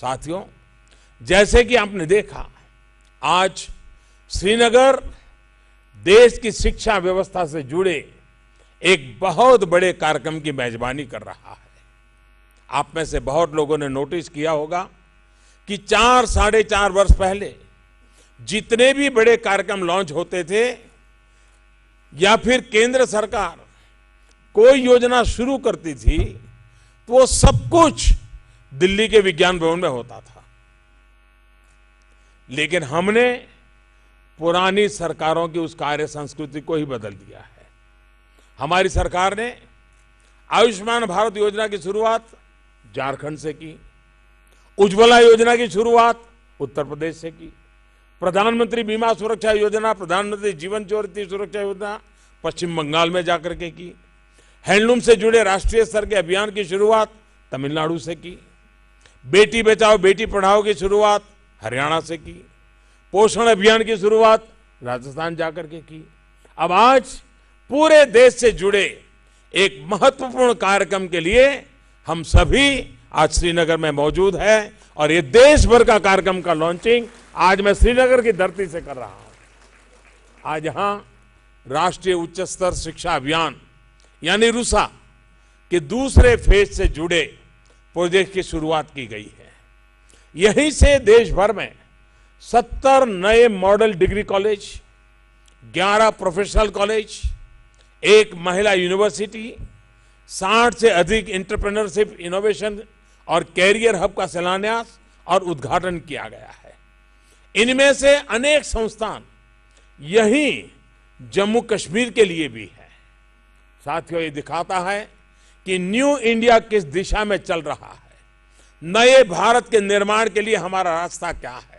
साथियों जैसे कि आपने देखा आज श्रीनगर देश की शिक्षा व्यवस्था से जुड़े एक बहुत बड़े कार्यक्रम की मेजबानी कर रहा है आप में से बहुत लोगों ने नोटिस किया होगा कि चार साढ़े चार वर्ष पहले जितने भी बड़े कार्यक्रम लॉन्च होते थे या फिर केंद्र सरकार कोई योजना शुरू करती थी तो वो सब कुछ दिल्ली के विज्ञान भवन में होता था लेकिन हमने पुरानी सरकारों की उस कार्य संस्कृति को ही बदल दिया है हमारी सरकार ने आयुष्मान भारत योजना की शुरुआत झारखंड से की उज्ज्वला योजना की शुरुआत उत्तर प्रदेश से की प्रधानमंत्री बीमा सुरक्षा योजना प्रधानमंत्री जीवन ज्योति सुरक्षा योजना पश्चिम बंगाल में जाकर के की हैंडलूम से जुड़े राष्ट्रीय स्तर के अभियान की शुरुआत तमिलनाडु से की बेटी बचाओ बेटी पढ़ाओ की शुरुआत हरियाणा से की पोषण अभियान की शुरुआत राजस्थान जाकर के की अब आज पूरे देश से जुड़े एक महत्वपूर्ण कार्यक्रम के लिए हम सभी आज श्रीनगर में मौजूद है और ये देश भर का कार्यक्रम का लॉन्चिंग आज मैं श्रीनगर की धरती से कर रहा हूं आज यहां राष्ट्रीय उच्च स्तर शिक्षा अभियान यानी रूसा के दूसरे फेज से जुड़े प्रोजेक्ट की शुरुआत की गई है यहीं से देश भर में 70 नए model degree college 11 professional college एक महिला यूनिवर्सिटी 60 से अधिक इंटरप्रेनरशिप इनोवेशन और कैरियर हब का शिलान्यास और उद्घाटन किया गया है इनमें से अनेक संस्थान यहीं जम्मू कश्मीर के लिए भी है साथियों ये दिखाता है कि न्यू इंडिया किस दिशा में चल रहा है नए भारत के निर्माण के लिए हमारा रास्ता क्या है